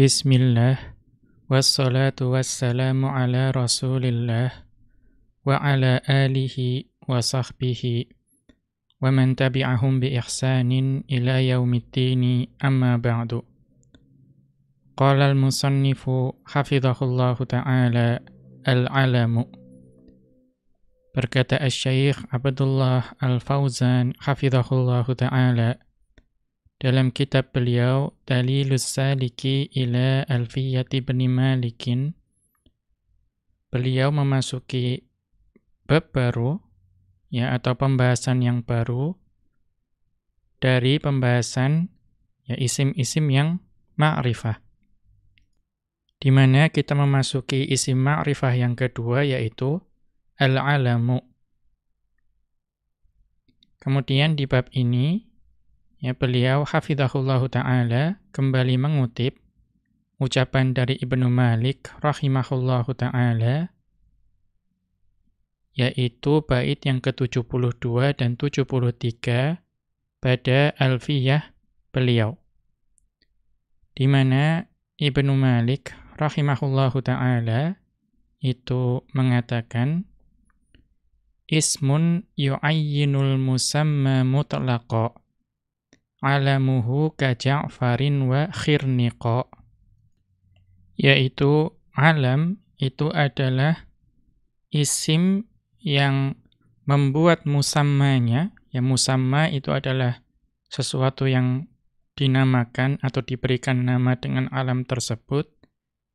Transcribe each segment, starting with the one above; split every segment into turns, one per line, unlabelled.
بسم الله والصلاة والسلام على رسول الله وعلى آله وصحبه ومن تبعهم بإحسان إلى يوم الدين أما بعد قال المصنف حفظه الله تعالى العلم Berkata عبد الله الفوزان حفظه الله تعالى dalam kitab beliau tali lusa liki ila Alfiyati Bani Malikin beliau memasuki bab baru ya atau pembahasan yang baru dari pembahasan ya isim-isim yang ma'rifah di mana kita memasuki isim ma'rifah yang kedua yaitu al-alamu kemudian di bab ini Ya, beliau hafizahullahu taala kembali mengutip ucapan dari Ibnu Malik rahimahullahu taala yaitu bait yang ke-72 dan 73 pada Alfiyah beliau. Di mana Ibnu Malik rahimahullahu taala itu mengatakan ismun yu'ayyinul musamma mutlaqa alamuhu ka Ja'farin wa khirniqo, yaitu alam itu adalah isim yang membuat musammanya ya musamma itu adalah sesuatu yang dinamakan atau diberikan nama dengan alam tersebut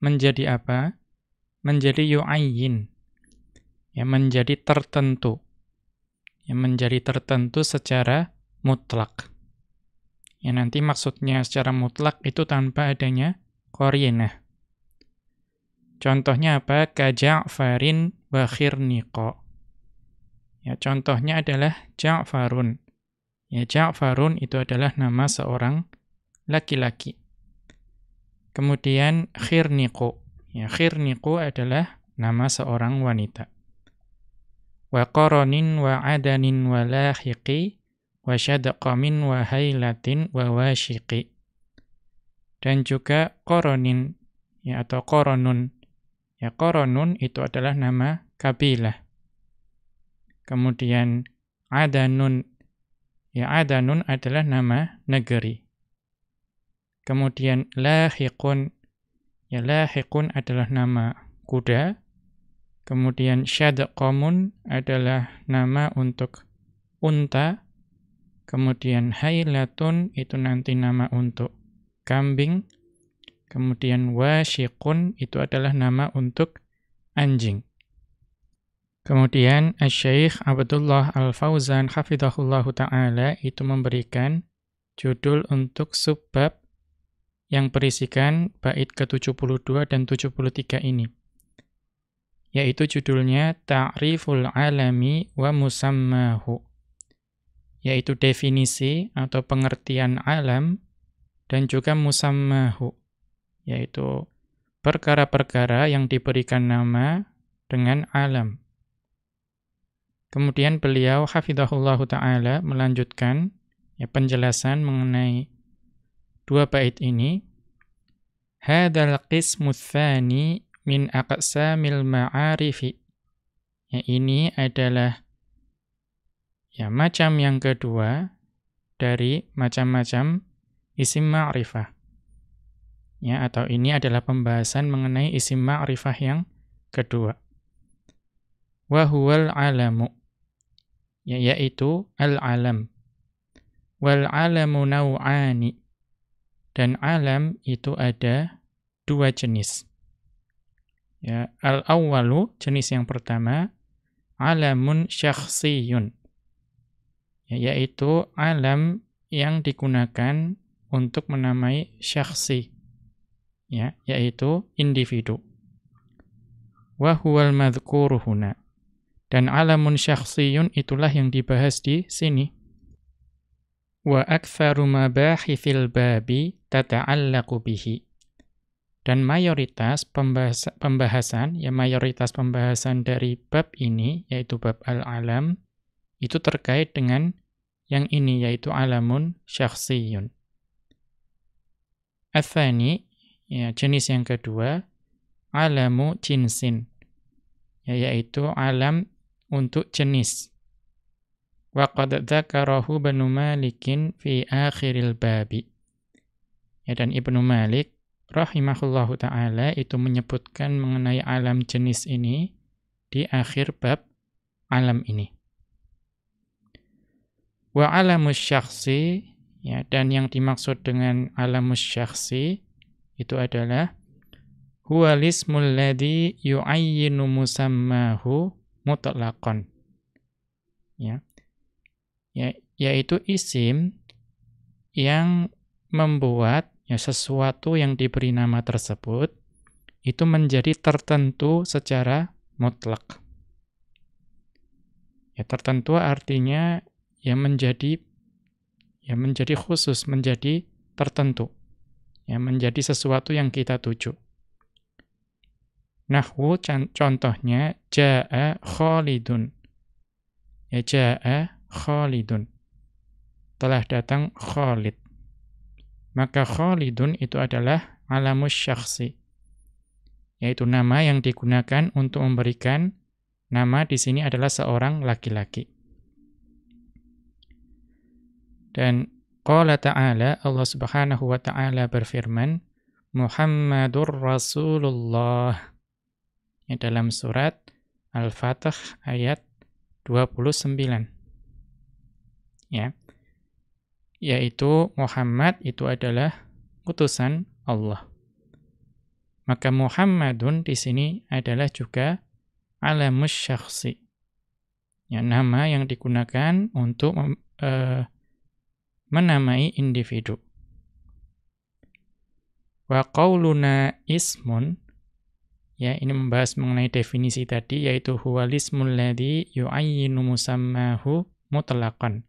menjadi apa? menjadi yu'ayyin ya menjadi tertentu ya menjadi tertentu secara mutlak Ya nanti maksudnya secara mutlak itu tanpa adanya korinah. Contohnya apa? Kaja'farin varin niko. Ya, contohnya adalah Ja'farun. Ya, Ja'farun itu adalah nama seorang laki-laki. Kemudian niko. Ya, niko adalah nama seorang wanita. Wa qoronin wa adanin wa lahiqi wa wa haylatin wa washiqi Dan juga koronin ya atau koronun. Ya koronun itu adalah nama kabilah. Kemudian adanun. Ya adanun adalah nama negeri. Kemudian lahiqun. Ya lahiqun adalah nama kuda. Kemudian syadqamun adalah nama untuk unta. Kemudian hailatun itu nanti nama untuk kambing. Kemudian washiqun itu adalah nama untuk anjing. Kemudian Asy-Syaikh Abdullah Al-Fauzan hafizahullahu taala itu memberikan judul untuk subbab yang berisikan bait ke-72 dan 73 ini. Yaitu judulnya Ta'riful Alami wa Musammahu yaitu definisi atau pengertian alam, dan juga musammahu, yaitu perkara-perkara yang diberikan nama dengan alam. Kemudian beliau hafidhahullah ta'ala melanjutkan ya, penjelasan mengenai dua bait ini. Hadal qismu min aqsamil ma'arifi. Ya, ini adalah Ya, macam yang kedua dari macam-macam isim ma'rifah. Ya, atau ini adalah pembahasan mengenai isim ma'rifah yang kedua. Wa huwal alamu. Ya, yaitu al-alam. Wal alamu naw'ani. Dan alam itu ada dua jenis. Ya, al-awwalu jenis yang pertama alamun syakhsiyun yaitu alam yang digunakan untuk menamai syakhsi ya yaitu individu wa huwal madhkuru dan alamun syakhsiyun itulah yang dibahas di sini wa aktsaru mabahithil babi tata'allaqu bihi dan mayoritas pembahasan ya mayoritas pembahasan dari bab ini yaitu bab al-alam itu terkait dengan yang ini yaitu alamun syakhsiyun. Athani, ya, jenis yang kedua, alamu jinsin, ya, yaitu alam untuk jenis. Waqad dzakarahu Ibnu Malikin fi akhiril babi. Ya, dan Ibnu Malik rahimahullahu taala itu menyebutkan mengenai alam jenis ini di akhir bab alam ini. Wa alamus syakhsi ya dan yang dimaksud dengan alamus syakhsi itu adalah huwa lismul ladzi yu'ayyinu musammahu mutlaqan ya ya yaitu isim yang membuat ya sesuatu yang diberi nama tersebut itu menjadi tertentu secara mutlak ya tertentu artinya yang menjadi ya menjadi khusus, menjadi tertentu. yang menjadi sesuatu yang kita tuju. Nahwu contohnya jaa Khalidun. Ya jaa Khalidun. Telah datang Khalid. Maka Khalidun itu adalah alamus syakhsi. Yaitu nama yang digunakan untuk memberikan nama di sini adalah seorang laki-laki. Dan qala ta'ala, Allah subhanahu wa ta'ala berfirman, Muhammadur Rasulullah. Ini dalam surat Al-Fatih ayat 29. Ya. Yaitu Muhammad itu adalah utusan Allah. Maka Muhammadun di sini adalah juga alamus syakhsi. Ya, nama yang digunakan untuk uh, menamai individu. Wa qawluna ismun ya ini membahas mengenai definisi tadi yaitu huwalismul ladzi yu'ayyinu musammahu mutlaqan.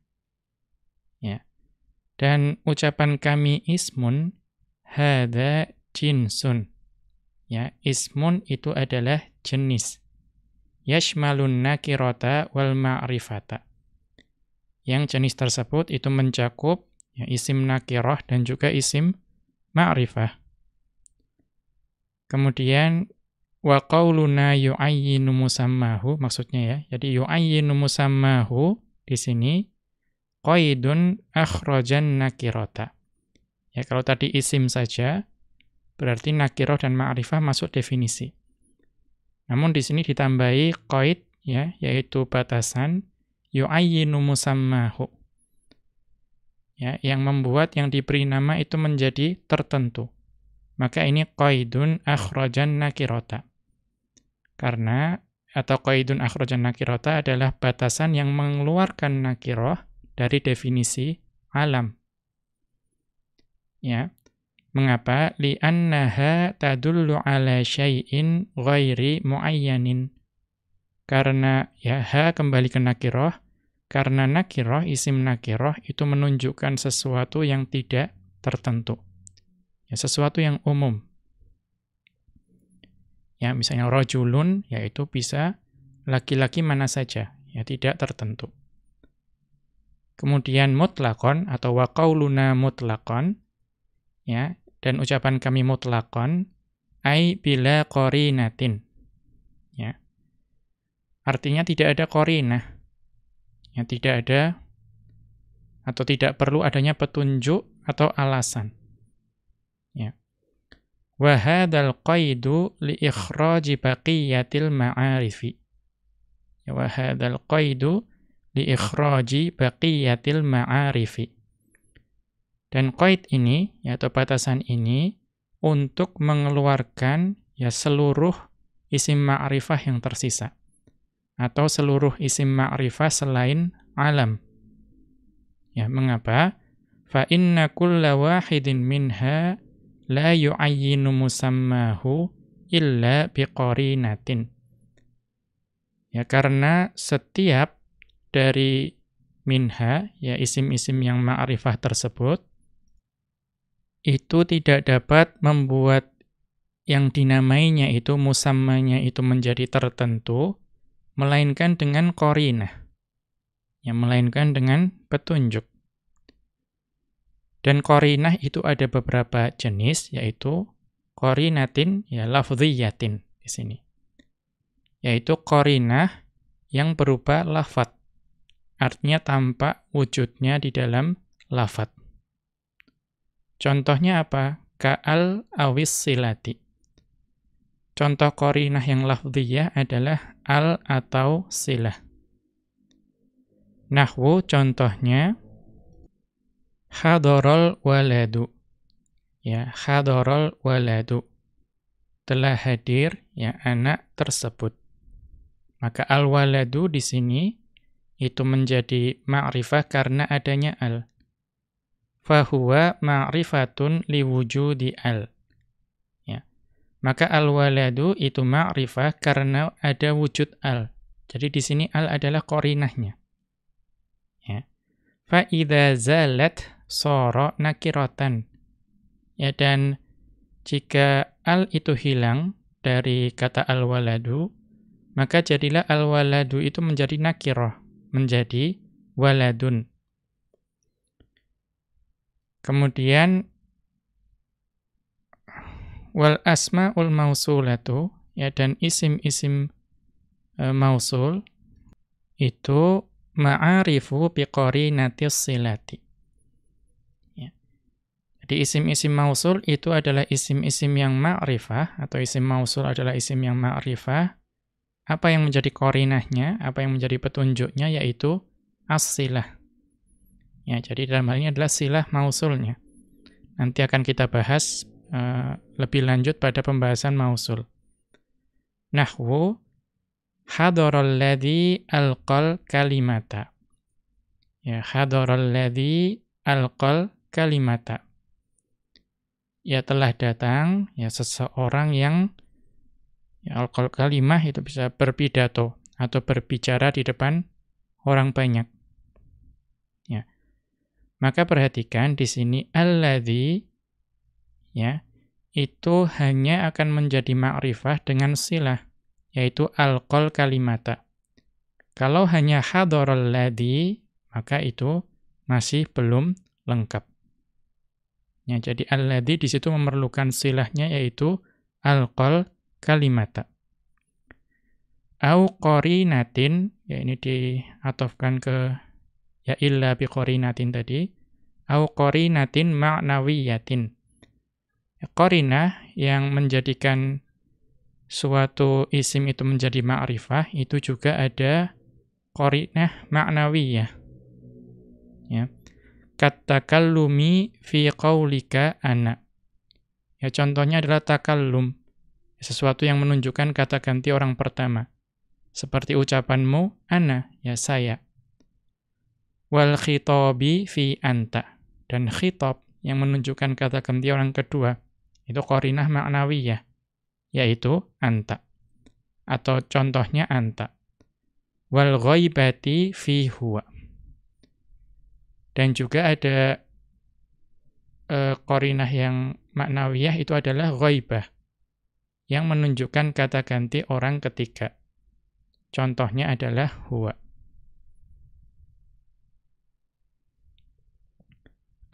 Ya. Dan ucapan kami ismun hadza jinsun. Ya, ismun itu adalah jenis. Yashmalun nakirata wal ma'rifata yang jenis tersebut itu mencakup ya, isim nakirah dan juga isim ma'rifah. Kemudian wa qawluna yu'ayyinu musammahu maksudnya ya. Jadi yu'ayyinu musammahu di sini qaidun akhrajan nakirota. Ya kalau tadi isim saja berarti nakirah dan ma'rifah masuk definisi. Namun di sini ditambahi qaid ya yaitu batasan yu'ayyinu musammahu. Ya, yang membuat yang diberi nama itu menjadi tertentu. Maka ini qaidun akhrajan nakirota. Karena atau qaidun akhrajan nakirota adalah batasan yang mengeluarkan nakiroh dari definisi alam. Ya. Mengapa? Li'annaha tadullu ala syai'in ghairi muayyanin. Karena ya ha kembali ke nakiroh karena nakiroh, isim nakiroh itu menunjukkan sesuatu yang tidak tertentu. Ya, sesuatu yang umum. Ya, misalnya rojulun, yaitu bisa laki-laki mana saja, ya tidak tertentu. Kemudian mutlakon atau wakauluna mutlakon, ya, dan ucapan kami mutlakon, ai bila korinatin. Ya. Artinya tidak ada korinah, Ya, tidak ada atau tidak perlu adanya petunjuk atau alasan. Ya. Wa hadzal qaidu li ikhraji baqiyatil ma'arifi. Ya, wa hadzal qaidu li ikhraji baqiyatil ma'arifi. Dan qaid ini ya, atau batasan ini untuk mengeluarkan ya seluruh isim ma'rifah yang tersisa atau seluruh isim ma'rifah selain alam. Ya, mengapa? Fa inna kulla wahidin minha la yu'ayyinu musammahu illa biqorinatin. Ya, karena setiap dari minha, ya isim-isim yang ma'rifah tersebut, itu tidak dapat membuat yang dinamainya itu, musamanya itu menjadi tertentu, melainkan dengan korinah, yang melainkan dengan petunjuk. Dan korinah itu ada beberapa jenis, yaitu korinatin, ya lafziyatin di sini. Yaitu korinah yang berupa lafat. Artinya tampak wujudnya di dalam lafat. Contohnya apa? Ka'al awis silati. Contoh korinah yang lafziyah adalah al atau silah. Nahwu contohnya hadorol waladu. Ya, hadorol waladu. Telah hadir ya anak tersebut. Maka al-waladu di sini itu menjadi ma'rifah karena adanya al. Fahuwa ma'rifatun liwujudi al maka al-waladu itu ma'rifah karena ada wujud al. Jadi di sini al adalah korinahnya. Ya. Fa'idha zalat soro nakirotan. Ya, dan jika al itu hilang dari kata al-waladu, maka jadilah al-waladu itu menjadi nakiroh, menjadi waladun. Kemudian wal asmaul mausulatu ya dan isim-isim e, mausul itu ma'arifu natius silati ya. jadi isim-isim mausul itu adalah isim-isim yang ma'rifah atau isim mausul adalah isim yang ma'rifah apa yang menjadi korinahnya apa yang menjadi petunjuknya yaitu as ya jadi dalam hal ini adalah silah mausulnya nanti akan kita bahas Eh, lebih lanjut pada pembahasan mausul. Nahwu hadaral ladzi alqal kalimata. Ya, hadaral ladzi alqal kalimata. Ya telah datang ya seseorang yang ya, alqal kalimah itu bisa berpidato atau berbicara di depan orang banyak. Ya. Maka perhatikan di sini alladzi ya, itu hanya akan menjadi ma'rifah dengan silah, yaitu alkol kalimata. Kalau hanya hadorol ladhi, maka itu masih belum lengkap. Ya, jadi alladhi di situ memerlukan silahnya yaitu alkol kalimata. Au natin, ya ini diatofkan ke ya illa bi natin tadi. Au maknawi yatin. Korina yang menjadikan suatu isim itu menjadi ma'rifah, itu juga ada korina maknawi Ya. Katakallumi fi kaulika ana. Ya, contohnya adalah takallum, sesuatu yang menunjukkan kata ganti orang pertama. Seperti ucapanmu, ana, ya saya. Wal khitobi fi anta. Dan khitab yang menunjukkan kata ganti orang kedua itu korinah ya, yaitu anta. Atau contohnya anta. Wal ghaibati fi huwa. Dan juga ada e, eh, korinah yang maknawiyah itu adalah ghaibah. Yang menunjukkan kata ganti orang ketiga. Contohnya adalah huwa.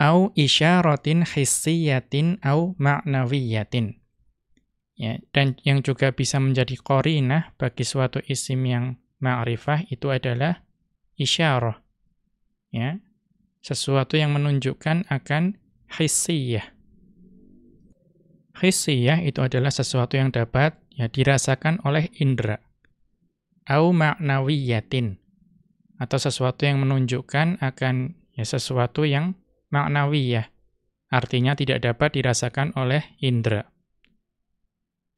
au isyaratin hissiyatin au ma'nawiyatin. Ya, dan yang juga bisa menjadi korinah bagi suatu isim yang ma'rifah itu adalah isyarah. Ya, sesuatu yang menunjukkan akan hissiyah. Hissiyah itu adalah sesuatu yang dapat ya dirasakan oleh indera. Au ma'nawiyatin atau sesuatu yang menunjukkan akan ya sesuatu yang maknawiyah, artinya tidak dapat dirasakan oleh indera.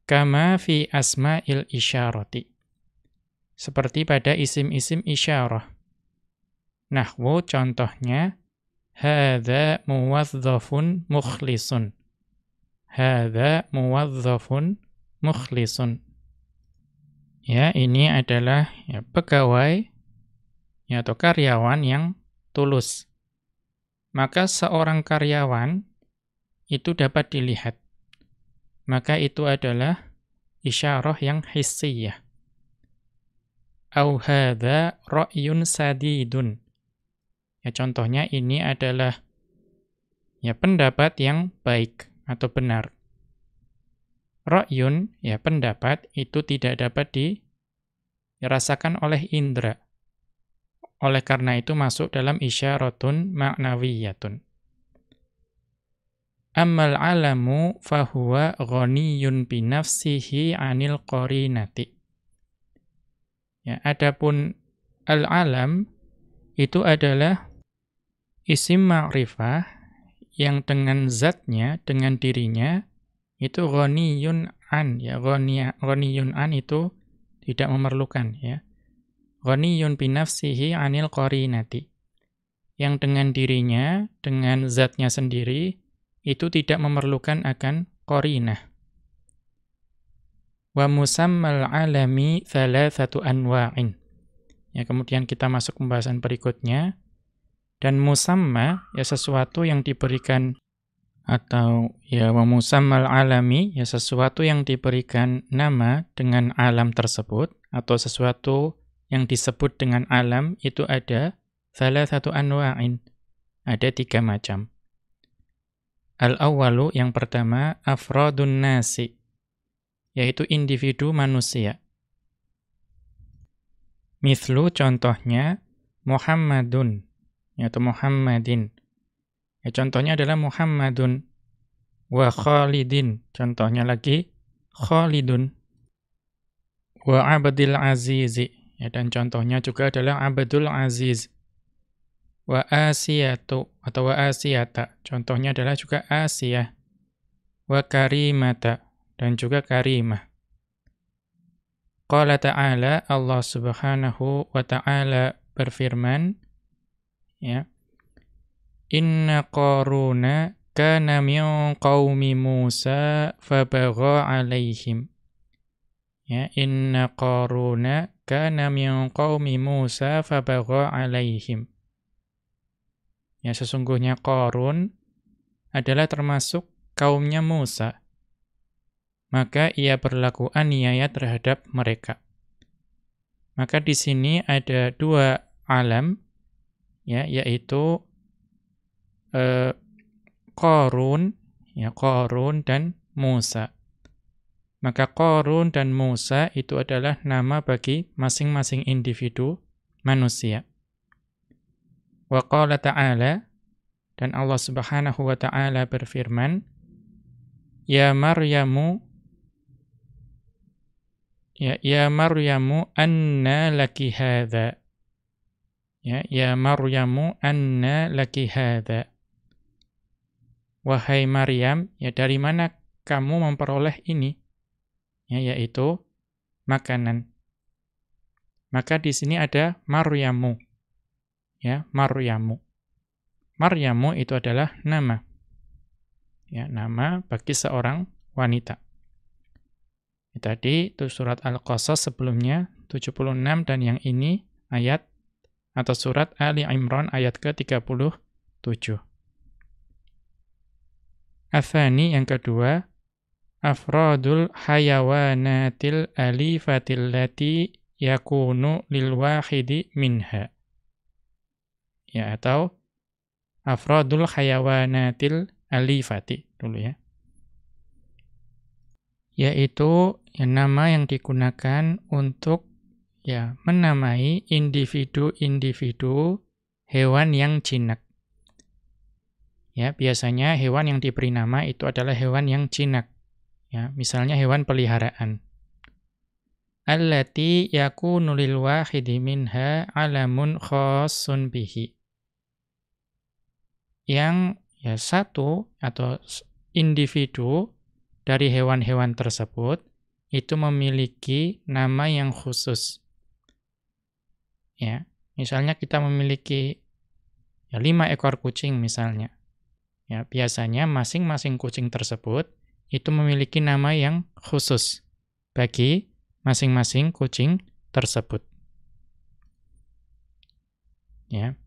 Kama fi asma'il isyarati. Seperti pada isim-isim isyarah. Nahwu contohnya, Hada muwazzafun mukhlisun. Hada muwazzafun mukhlisun. Ya, ini adalah ya, pegawai ya, atau karyawan yang tulus maka seorang karyawan itu dapat dilihat. Maka itu adalah isyarah yang hissiyah. Au hadha ra'yun sadidun. Ya contohnya ini adalah ya pendapat yang baik atau benar. Ra'yun ya pendapat itu tidak dapat dirasakan oleh indra. Oleh karena itu masuk dalam isyaratun ma'nawiyatun. Ammal alamu fahuwa ghaniyun binafsihi anil qorinati. Ya, adapun al-alam itu adalah isim ma'rifah yang dengan zatnya, dengan dirinya, itu ghaniyun an. Ya, ghaniyun an itu tidak memerlukan. ya ghaniyun binafsihi anil qarinati. Yang dengan dirinya, dengan zatnya sendiri, itu tidak memerlukan akan qarinah. Wa musammal alami thalathatu anwa'in. Ya, kemudian kita masuk pembahasan berikutnya. Dan musamma, ya sesuatu yang diberikan atau ya wa musammal alami ya sesuatu yang diberikan nama dengan alam tersebut atau sesuatu yang disebut dengan alam itu ada salah satu anwa'in. Ada tiga macam. Al-awwalu yang pertama afradun nasi yaitu individu manusia. Mislu contohnya Muhammadun yaitu Muhammadin. Ya, contohnya adalah Muhammadun wa Khalidin. Contohnya lagi Khalidun wa Abdil Azizi Ya, dan contohnya juga adalah Abdul Aziz. Wa asiyatu atau wa asiyata. Contohnya adalah juga Asia. Wa karimata dan juga karimah. Qala ta'ala Allah Subhanahu wa ta'ala berfirman ya Inna Qaruna kana min qaumi Musa fabagha alaihim ya Inna Qaruna kana min qaumi Musa fabagha alaihim. Ya sesungguhnya Qarun adalah termasuk kaumnya Musa. Maka ia berlaku aniaya terhadap mereka. Maka di sini ada dua alam ya yaitu eh, Qarun ya Qarun dan Musa. Maka Korun dan Musa itu adalah nama bagi masing-masing individu manusia. Wa qala ta'ala, dan Allah subhanahu wa ta'ala berfirman, Ya Maryamu, Ya, ya Maryamu anna laki hadha. Ya, ya Maryamu anna laki hadha. Wahai Maryam, ya dari mana kamu memperoleh ini? ya, yaitu makanan. Maka di sini ada maryamu. Ya, maryamu. Maryamu itu adalah nama. Ya, nama bagi seorang wanita. Ya, tadi itu surat Al-Qasas sebelumnya 76 dan yang ini ayat atau surat Ali Imran ayat ke-37. Afani yang kedua afradul hayawanatil lati yakunu lil wahidi minha. Ya atau afradul hayawanatil alifati dulu ya. Yaitu ya, nama yang digunakan untuk ya menamai individu-individu hewan yang jinak. Ya, biasanya hewan yang diberi nama itu adalah hewan yang jinak. Ya, misalnya hewan peliharaan. Allati yakunu lil wahidi minha alamun khassun bihi. Yang ya satu atau individu dari hewan-hewan tersebut itu memiliki nama yang khusus. Ya, misalnya kita memiliki ya, lima ekor kucing misalnya. Ya, biasanya masing-masing kucing tersebut itu memiliki nama yang khusus bagi masing-masing kucing tersebut. Ya.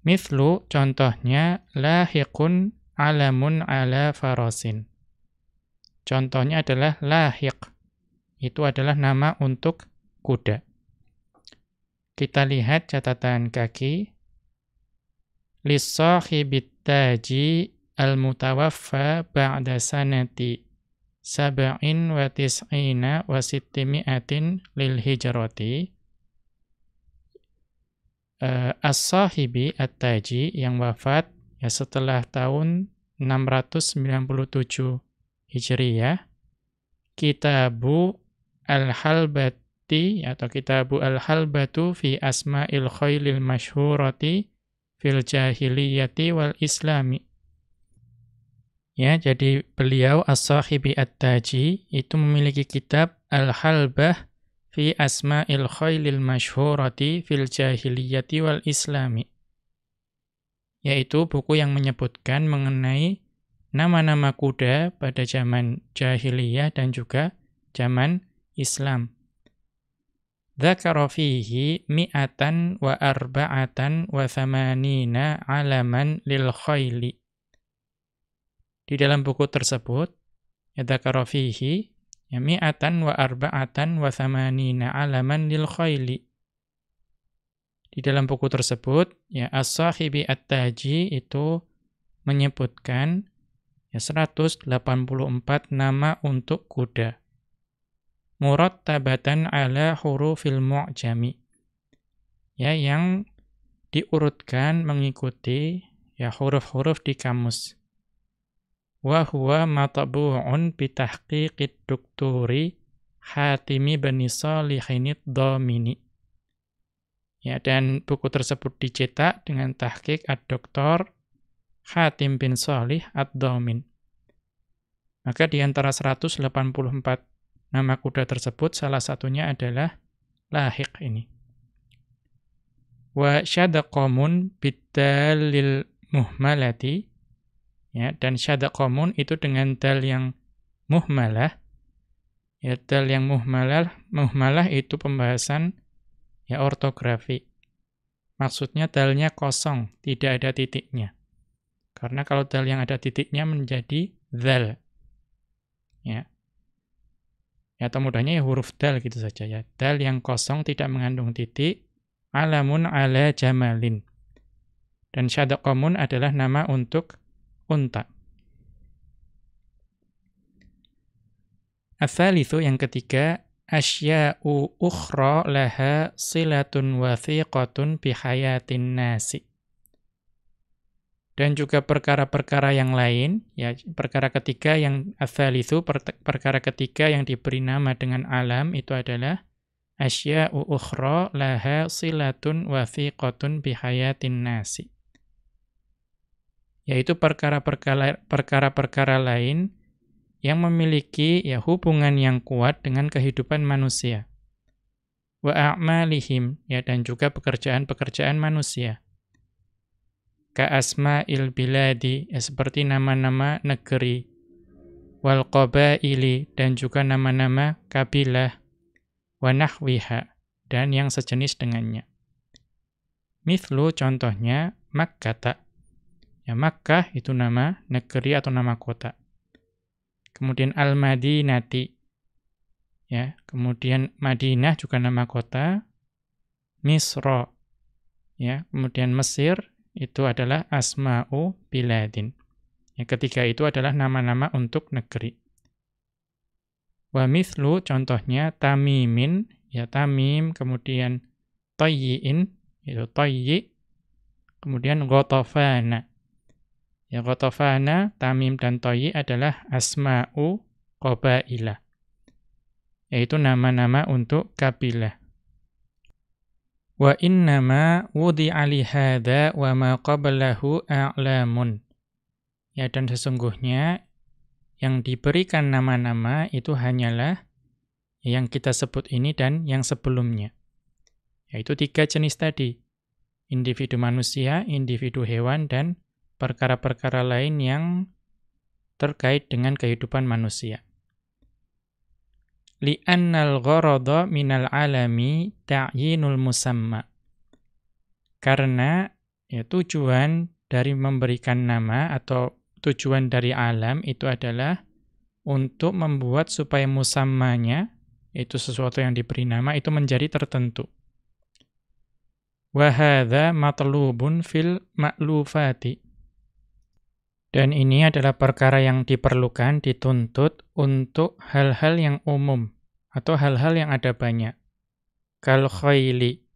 Mithlu contohnya lahiqun alamun ala farasin. Contohnya adalah lahiq. Itu adalah nama untuk kuda. Kita lihat catatan kaki. Lissahibit al-mutawaffa ba'da sanati sab'in wa tis'ina wa sittimi'atin lil hijrati uh, as-sahibi at-taji yang wafat ya setelah tahun 697 Hijriyah kitabu al-halbati atau kitabu al-halbatu fi asma'il khaylil masyhurati fil jahiliyati wal islami Ya, jadi beliau As-Sahibi At-Taji itu memiliki kitab Al-Halbah fi Asma'il Khailil Mashhurati fil Jahiliyati wal Islami. Yaitu buku yang menyebutkan mengenai nama-nama kuda pada zaman jahiliyah dan juga zaman Islam. Dzakara fihi mi'atan wa arba'atan wa thamanina alaman lil khayli. Di dalam buku tersebut, yadhakaru fihi ya mi'atan wa arba'atan wa thamanina alaman lil khayli. Di dalam buku tersebut, ya as-sahibi at-taji itu menyebutkan ya 184 nama untuk kuda. Murattabatan ala hurufil mu'jami. Ya yang diurutkan mengikuti ya huruf-huruf di kamus wa huwa matabu'un bi tahqiqid dukturi Hatimi bin Salihin Domini. Ya, dan buku tersebut dicetak dengan tahqiq ad-doktor Hatim bin Salih ad-Domin. Maka di antara 184 nama kuda tersebut salah satunya adalah lahik ini. Wa syadaqamun bidalil muhmalati Ya, dan syadaqamun itu dengan dal yang muhmalah. Ya, dal yang muhmalah, muhmalah itu pembahasan ya ortografi. Maksudnya dalnya kosong, tidak ada titiknya. Karena kalau dal yang ada titiknya menjadi dal. Ya. ya atau mudahnya ya huruf dal gitu saja ya. Dal yang kosong tidak mengandung titik, alamun ala jamalin. Dan syadaqamun adalah nama untuk unta. itu yang ketiga, asya'u ukhra laha silatun wathiqatun bihayatin nasi. Dan juga perkara-perkara yang lain, ya perkara ketiga yang athalithu, per perkara ketiga yang diberi nama dengan alam itu adalah asya'u ukhra laha silatun wathiqatun bihayatin nasi yaitu perkara-perkara lain yang memiliki ya hubungan yang kuat dengan kehidupan manusia. Wa a'malihim ya dan juga pekerjaan-pekerjaan manusia. Ka il biladi ya, seperti nama-nama negeri wal ili dan juga nama-nama kabilah wa dan yang sejenis dengannya. Mithlu contohnya Makkata Ya, Makkah itu nama negeri atau nama kota. Kemudian Al-Madinati. Ya, kemudian Madinah juga nama kota. Misra. Ya, kemudian Mesir itu adalah asma'u biladin. Yang ketiga itu adalah nama-nama untuk negeri. Wa mithlu contohnya tamimin, ya tamim, kemudian toyi'in, itu Tayyi. kemudian gotofana. Ya kotofana, Tamim dan Toyi adalah asma'u qobailah. Yaitu nama-nama untuk kabilah. Wa innama wudi'a lihada wa ma qablahu a'lamun. Ya dan sesungguhnya yang diberikan nama-nama itu hanyalah yang kita sebut ini dan yang sebelumnya. Yaitu tiga jenis tadi. Individu manusia, individu hewan, dan perkara-perkara lain yang terkait dengan kehidupan manusia. Li'annal gharada minal alami ta'yinul musamma. Karena ya, tujuan dari memberikan nama atau tujuan dari alam itu adalah untuk membuat supaya musammanya, itu sesuatu yang diberi nama, itu menjadi tertentu. Wahada matlubun fil ma'lufati. Dan ini adalah perkara yang diperlukan, dituntut untuk hal-hal yang umum atau hal-hal yang ada banyak. Kal khayli,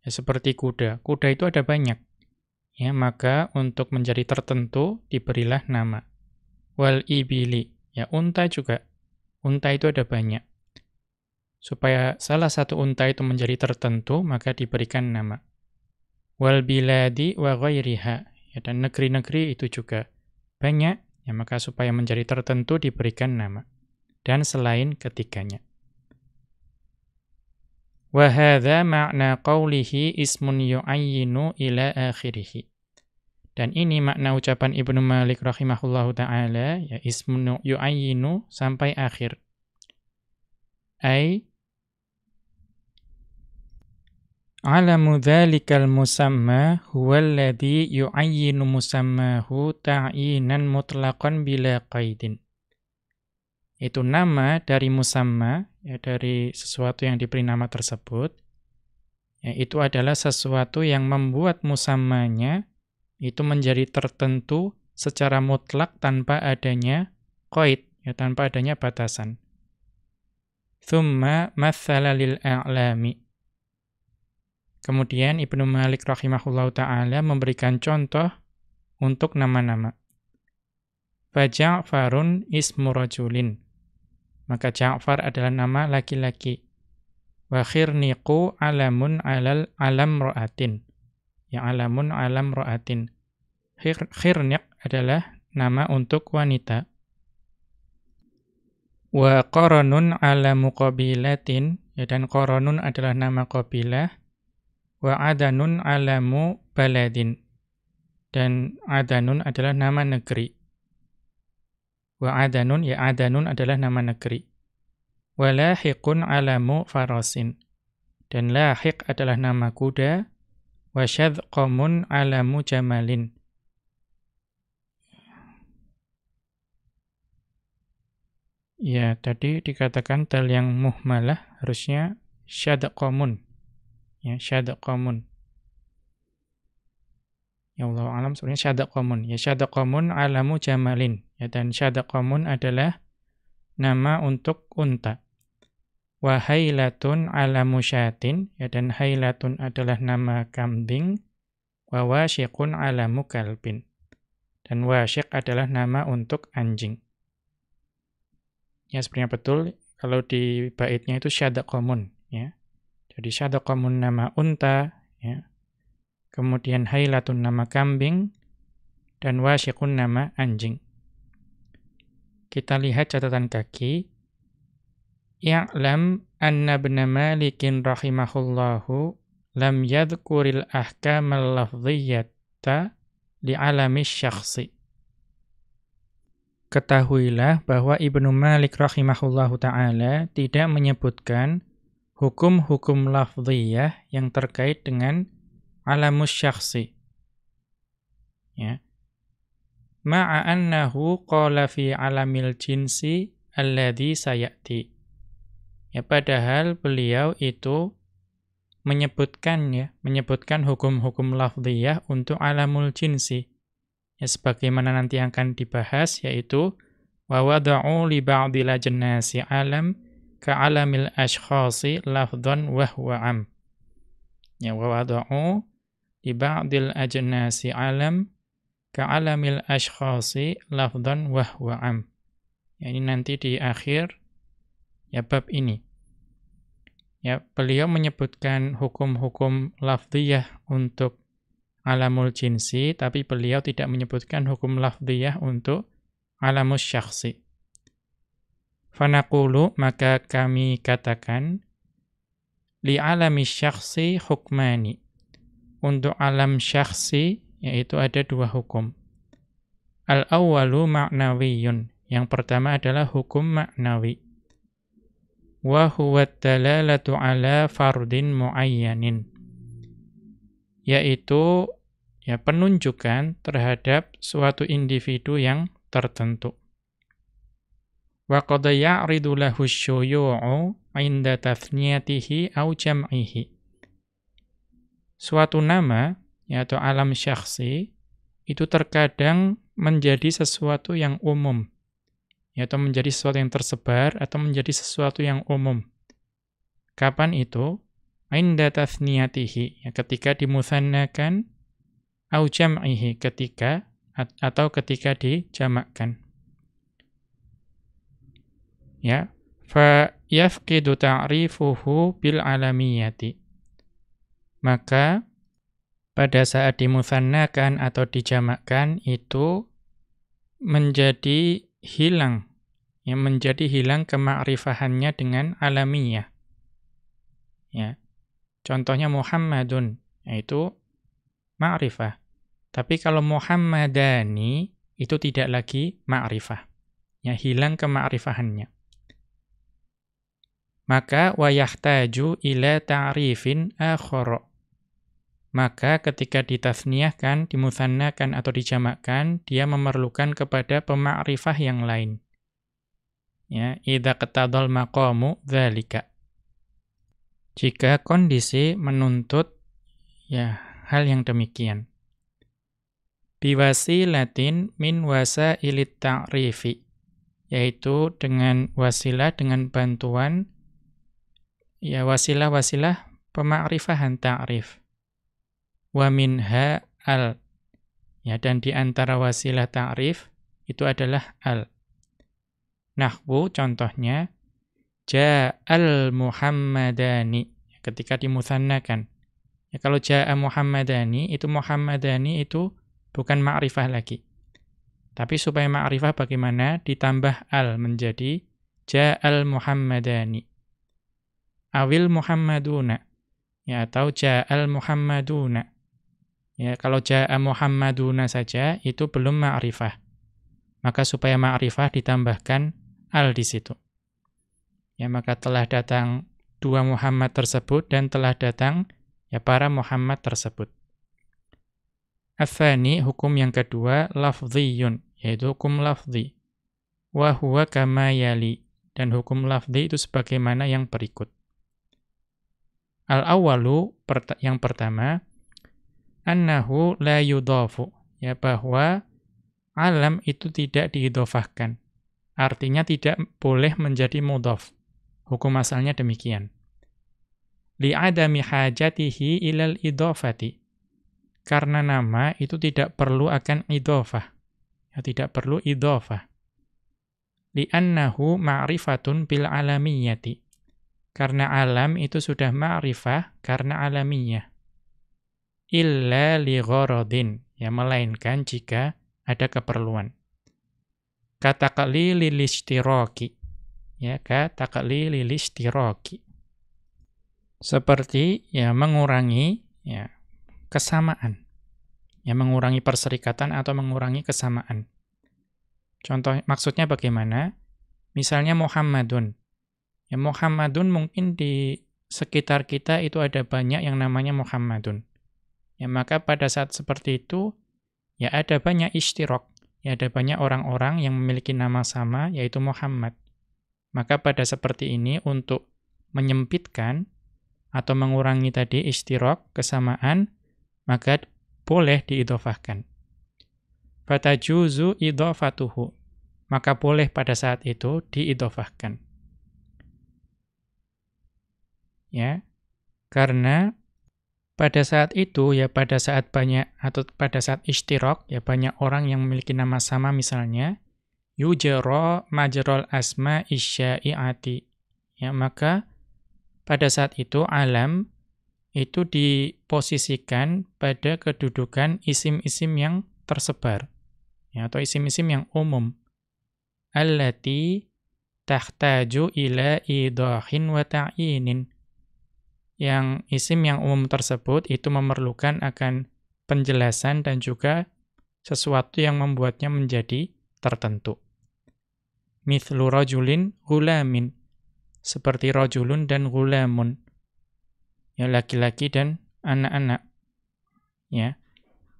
ya, seperti kuda. Kuda itu ada banyak. Ya, maka untuk menjadi tertentu diberilah nama. Wal ibili, ya unta juga. Unta itu ada banyak. Supaya salah satu unta itu menjadi tertentu, maka diberikan nama. Wal biladi wa ghairiha, ya, dan negeri-negeri itu juga banyak, ya maka supaya menjadi tertentu diberikan nama. Dan selain ketiganya. Wahada makna qawlihi ismun yu'ayyinu ila akhirihi. Dan ini makna ucapan Ibnu Malik rahimahullahu ta'ala, ya ismun yu'ayyinu sampai akhir. Ay Alamu dhalikal musamma huwalladhi yu'ayyinu musammahu ta'inan mutlaqan bila qaidin. Itu nama dari musamma, ya dari sesuatu yang diberi nama tersebut, ya itu adalah sesuatu yang membuat musammanya itu menjadi tertentu secara mutlak tanpa adanya qaid, ya tanpa adanya batasan. Thumma mathala lil a'lami. Kemudian Ibnu Malik rahimahullahu taala memberikan contoh untuk nama-nama. Ja'farun ismu rajulin. Maka Ja'far adalah nama laki-laki. Wa khirniqu alamun alal alam ra'atin. Ya alamun alam ra'atin. khirniq adalah nama untuk wanita. Wa qaranun ala muqabilatin. Ya, dan qaranun adalah nama qabilah wa adanun alamu baladin dan adanun adalah nama negeri wa adanun ya adanun adalah nama negeri wa lahiqun alamu farasin dan lahiq adalah nama kuda wa syadqamun alamu jamalin Ya, tadi dikatakan tel yang muhmalah harusnya syadqamun ya komun, ya Allah alam sebenarnya komun ya komun alamu jamalin ya dan komun adalah nama untuk unta wa hailatun alamu syatin ya dan hailatun adalah nama kambing wa alamu kalbin dan wasyiq adalah nama untuk anjing ya sebenarnya betul kalau di baitnya itu komun ya jadi syadaqamun nama unta, ya. kemudian hailatun nama kambing, dan wasyikun nama anjing. Kita lihat catatan kaki. Ya'lam anna ibn malikin rahimahullahu lam yadhkuril al lafziyyata li'alami syakhsi. Ketahuilah bahwa Ibnu Malik rahimahullahu ta'ala tidak menyebutkan hukum-hukum lafziyah yang terkait dengan alamus syakhsi. Ya. Ma'a annahu qala fi alamil jinsi alladhi sayati. Ya, padahal beliau itu menyebutkan ya, menyebutkan hukum-hukum lafziyah untuk alamul jinsi. Ya sebagaimana nanti akan dibahas yaitu wa wada'u li ba'dil alam ka'alamil ashkhasi lafdhan wa huwa am. Ya wa wada'u li ba'dil ajnasi alam ka'alamil ashkhasi lafdhan wa huwa am. Ya ini nanti di akhir ya bab ini. Ya, beliau menyebutkan hukum-hukum lafdhiyah untuk alamul jinsi, tapi beliau tidak menyebutkan hukum lafdhiyah untuk alamus syakhsi. Fanaqulu maka kami katakan li alami syakhsi hukmani. Untuk alam syakhsi yaitu ada dua hukum. Al-awwalu ma'nawiyun. Yang pertama adalah hukum maknawi. Wa huwa dalalatu ala fardin muayyanin. Yaitu ya penunjukan terhadap suatu individu yang tertentu wa qad ya'ridu lahu syuyu'u 'inda tathniyatihi aw jam'ihi. Suatu nama yaitu alam syakhsi itu terkadang menjadi sesuatu yang umum yaitu menjadi sesuatu yang tersebar atau menjadi sesuatu yang umum. Kapan itu? 'Inda tathniyatihi, ya, ketika dimusannakan au jam'ihi, ketika atau ketika dijamakkan ya fa yafqidu ta'rifuhu bil alamiyati maka pada saat dimusannakan atau dijamakkan itu menjadi hilang ya menjadi hilang kemakrifahannya dengan alamiyah ya contohnya Muhammadun yaitu ma'rifah tapi kalau Muhammadani itu tidak lagi ma'rifah ya hilang kemakrifahannya maka wayahtaju ila ta'rifin akhara. Maka ketika ditasniahkan, dimusannakan atau dijamakkan, dia memerlukan kepada pemakrifah yang lain. Ya, idza qatadal maqamu dzalika. Jika kondisi menuntut ya hal yang demikian. Latin min wasailit ta'rifi yaitu dengan wasilah dengan bantuan Ya wasilah-wasilah pemakrifahan ta'rif. Wa minha al. Ya dan di antara wasilah ta'rif itu adalah al. Nahwu contohnya ja'al muhammadani ketika dimusannakan. Ya, kalau ja'a muhammadani itu muhammadani itu bukan ma'rifah lagi. Tapi supaya ma'rifah bagaimana ditambah al menjadi ja'al muhammadani awil muhammaduna ya atau ja'al muhammaduna ya kalau ja'a muhammaduna saja itu belum ma'rifah maka supaya ma'rifah ditambahkan al di situ ya maka telah datang dua Muhammad tersebut dan telah datang ya para Muhammad tersebut Afani hukum yang kedua lafdhiyun yaitu hukum lafdhi wa huwa kama yali dan hukum lafdhi itu sebagaimana yang berikut Al-awalu yang pertama annahu la yudhafu ya bahwa alam itu tidak diidhofahkan. Artinya tidak boleh menjadi mudhaf. Hukum asalnya demikian. Li'adami hajatihi ilal idhofati. Karena nama itu tidak perlu akan idhofah. Ya, tidak perlu idhofah. Li'annahu ma'rifatun bil alamiyati. Karena alam itu sudah ma'rifah karena alaminya. Illa li ghorodin. Ya, melainkan jika ada keperluan. Kata kali lilistiroki. Ya, kata kali lilistiroki. Seperti ya mengurangi ya kesamaan. Ya, mengurangi perserikatan atau mengurangi kesamaan. Contoh maksudnya bagaimana? Misalnya Muhammadun Ya Muhammadun mungkin di sekitar kita itu ada banyak yang namanya Muhammadun. Ya maka pada saat seperti itu ya ada banyak istirok, ya ada banyak orang-orang yang memiliki nama sama yaitu Muhammad. Maka pada seperti ini untuk menyempitkan atau mengurangi tadi istirok, kesamaan, maka boleh diidofahkan. Fatajuzu idofatuhu. Maka boleh pada saat itu diidofahkan ya. Karena pada saat itu ya pada saat banyak atau pada saat istirok ya banyak orang yang memiliki nama sama misalnya Yujero majrol asma isyaiati. Ya maka pada saat itu alam itu diposisikan pada kedudukan isim-isim yang tersebar ya, atau isim-isim yang umum. Allati tahtaju ila idahin wa ta'inin yang isim yang umum tersebut itu memerlukan akan penjelasan dan juga sesuatu yang membuatnya menjadi tertentu. Mithlu rajulin gulamin. Seperti rojulun dan gulamun. Ya, laki-laki dan anak-anak. Ya.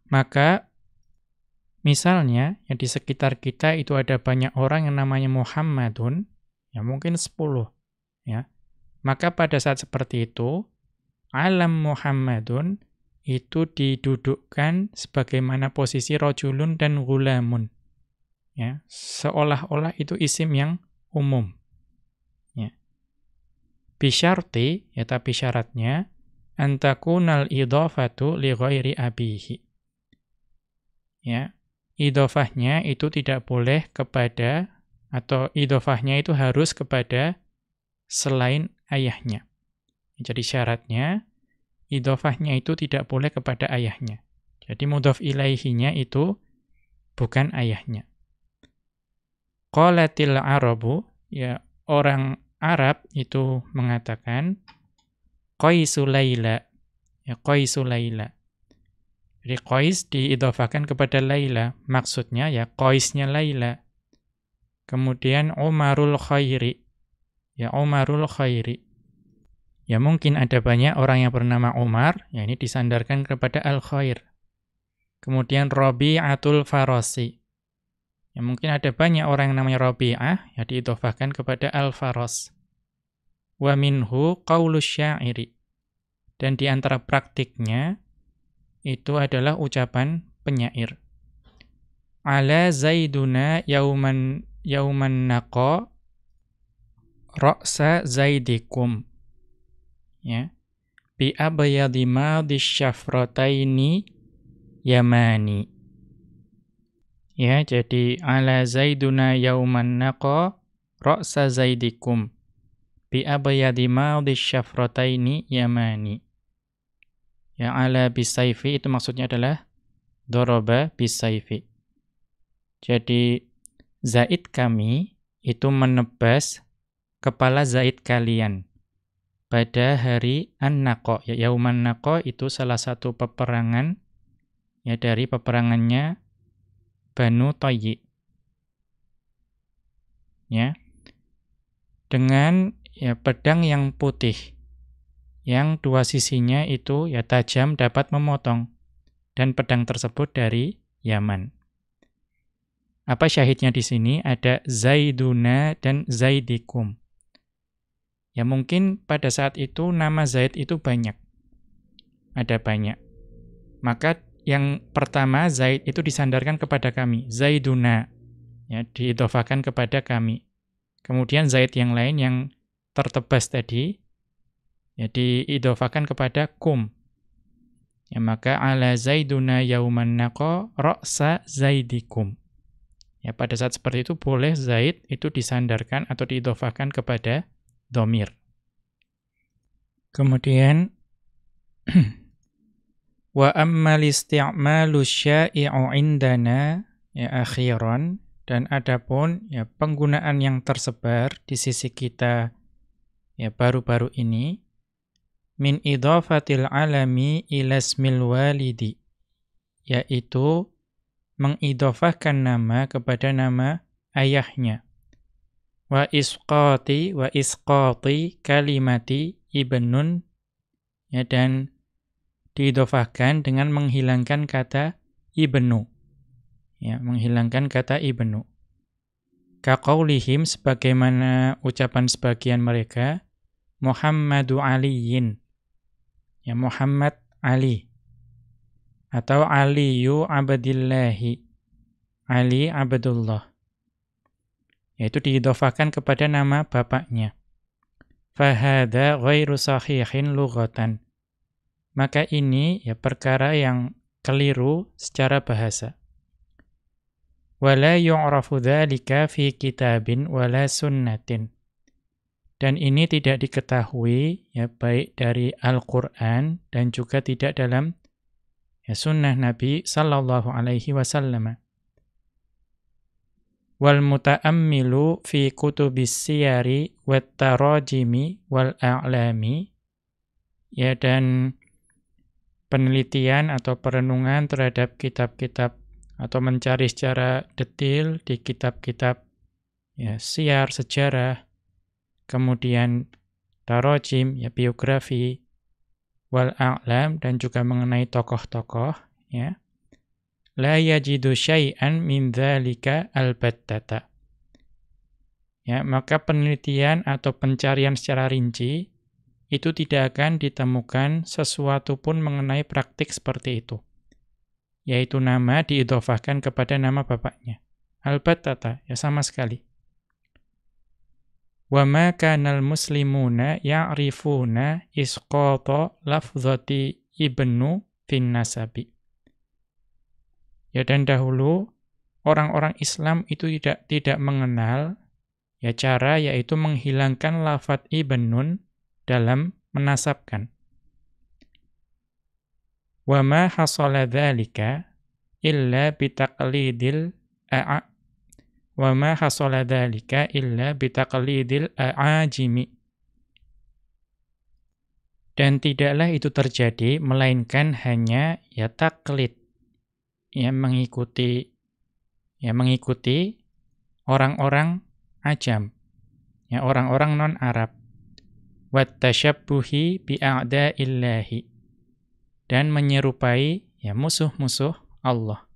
Maka, misalnya, ya di sekitar kita itu ada banyak orang yang namanya Muhammadun, ya mungkin 10. Ya. Maka pada saat seperti itu, alam Muhammadun itu didudukkan sebagaimana posisi rojulun dan gulamun. Ya, seolah-olah itu isim yang umum. Ya. Bisyarti, ya tapi syaratnya, antakunal idofatu li ghairi abihi. Ya, idofahnya itu tidak boleh kepada, atau idofahnya itu harus kepada selain ayahnya. Jadi syaratnya, idofahnya itu tidak boleh kepada ayahnya. Jadi mudof ilaihinya itu bukan ayahnya. Qolatil Arabu, ya orang Arab itu mengatakan Qaisu layla, Ya Qaisu layla. Jadi Qais diidofahkan kepada Laila, maksudnya ya Qaisnya Laila. Kemudian Umarul Khairi ya Umarul Khairi. Ya mungkin ada banyak orang yang bernama Umar, ya ini disandarkan kepada Al-Khair. Kemudian Robi'atul Farasi. Ya mungkin ada banyak orang yang namanya Robi'ah, ya diidofahkan kepada Al-Faras. Wa minhu syairi. Dan di antara praktiknya, itu adalah ucapan penyair. Ala zaiduna yauman, yauman naqa ra'sa zaidikum ya bi abyadi madi syafrataini yamani ya jadi ala zaiduna yauman naqa ra'sa zaidikum bi abyadi madi syafrataini yamani ya ala bisayfi itu maksudnya adalah doroba bisayfi jadi zaid kami itu menebas kepala Zaid kalian pada hari An-Naqo. Ya, Yauman Naqo itu salah satu peperangan ya dari peperangannya Banu Toyi. Ya. Dengan ya pedang yang putih yang dua sisinya itu ya tajam dapat memotong dan pedang tersebut dari Yaman. Apa syahidnya di sini ada Zaiduna dan Zaidikum. Ya mungkin pada saat itu nama Zaid itu banyak. Ada banyak. Maka yang pertama Zaid itu disandarkan kepada kami. Zaiduna. Ya, diidofakan kepada kami. Kemudian Zaid yang lain yang tertebas tadi. Ya, diidofakan kepada kum. Ya, maka ala Zaiduna yauman nako ro'sa Zaidikum. Ya, pada saat seperti itu boleh Zaid itu disandarkan atau diidofakan kepada domir. Kemudian, wa ammal isti'malu syai'u indana ya akhiran dan adapun ya penggunaan yang tersebar di sisi kita ya baru-baru ini min idhafatil alami ila ismil walidi yaitu mengidhafahkan nama kepada nama ayahnya wa isqati wa isqati kalimati ibnun ya dan diidofahkan dengan menghilangkan kata ibnu ya menghilangkan kata ibnu kaqaulihim sebagaimana ucapan sebagian mereka Muhammadu Aliyin ya Muhammad Ali atau Aliyu Abdillahi Ali Abdullah yaitu diidhofahkan kepada nama bapaknya. Fahada ghairu sahihin lughatan. Maka ini ya perkara yang keliru secara bahasa. Wala yu'rafu dzalika fi kitabin wala sunnatin. Dan ini tidak diketahui ya baik dari Al-Qur'an dan juga tidak dalam ya sunnah Nabi sallallahu alaihi wasallam wal muta'ammilu fi kutubis siyari wat tarajimi wal a'lami ya dan penelitian atau perenungan terhadap kitab-kitab atau mencari secara detail di kitab-kitab ya siar sejarah kemudian tarojim ya biografi wal a'lam dan juga mengenai tokoh-tokoh ya la yajidu syai'an min dzalika albattata. Ya, maka penelitian atau pencarian secara rinci itu tidak akan ditemukan sesuatu pun mengenai praktik seperti itu. Yaitu nama diidofahkan kepada nama bapaknya. albatata, ya sama sekali. ma kanal muslimuna ya'rifuna إِسْقَاطَ lafzati ibnu finnasabi. Ya dan dahulu orang-orang Islam itu tidak tidak mengenal ya cara yaitu menghilangkan lafat ibnun dalam menasabkan. Wa ma hasala dzalika illa bitaqlidil a'a. Wa ma hasala dzalika illa bitaqlidil a'ajimi. Dan tidaklah itu terjadi melainkan hanya ya taklid ya mengikuti ya mengikuti orang-orang ajam ya orang-orang non Arab wat tasyabbuhi bi illahi dan menyerupai ya musuh-musuh Allah